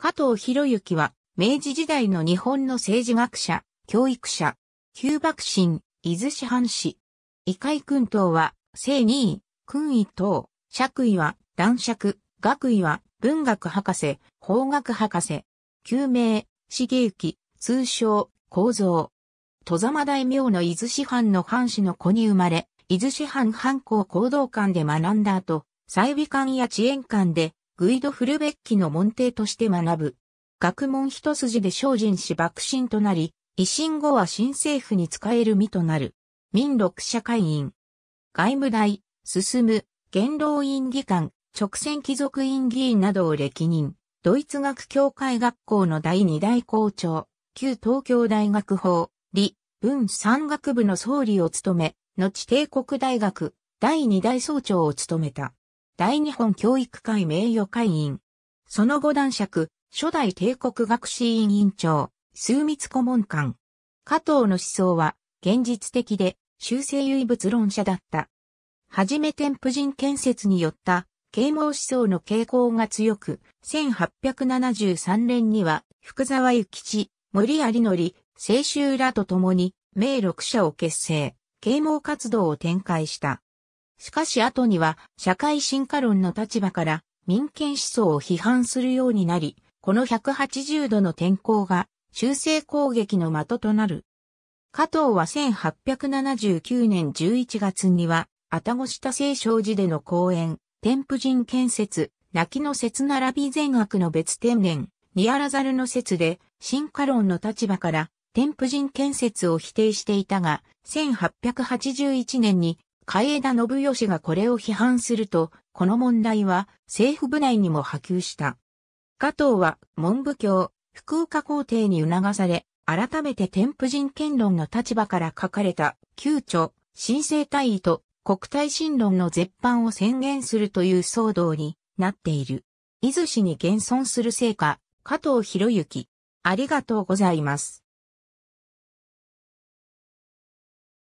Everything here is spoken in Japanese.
加藤博之は、明治時代の日本の政治学者、教育者、旧幕臣、伊豆市藩士。異界君等は、正二位、君位等、爵位は、男爵、学位は、文学博士、法学博士。旧名、茂之、通称、構造。戸様大名の伊豆市藩の藩士の子に生まれ、伊豆市藩藩校行動館で学んだ後、細美館や遅延館でグイド・フルベッキの門弟として学ぶ。学問一筋で精進し幕臣となり、維新後は新政府に仕える身となる。民六社会員。外務大、進む、元老院議官、直線貴族院議員などを歴任。ドイツ学協会学校の第二代校長、旧東京大学法、理、文三学部の総理を務め、後帝国大学、第二代総長を務めた。大日本教育会名誉会員。その後男爵、初代帝国学士委員長、数密顧問官。加藤の思想は、現実的で、修正唯物論者だった。はじめ天婦人建設によった、啓蒙思想の傾向が強く、1873年には、福沢諭吉、森有則、清州らと共に、名六社を結成、啓蒙活動を展開した。しかし後には社会進化論の立場から民権思想を批判するようになり、この180度の転向が修正攻撃の的となる。加藤は1879年11月には、あたごした聖正寺での講演、天婦人建設、泣きの説並び全悪の別天然、ニアラザルの説で、進化論の立場から、天婦人建設を否定していたが、1881年に海江田信義がこれを批判すると、この問題は政府部内にも波及した。加藤は文部教、福岡皇帝に促され、改めて天付人権論の立場から書かれた、旧著、新生大位と国体新論の絶版を宣言するという騒動になっている。伊豆市に現存する成果、加藤博之。ありがとうございます。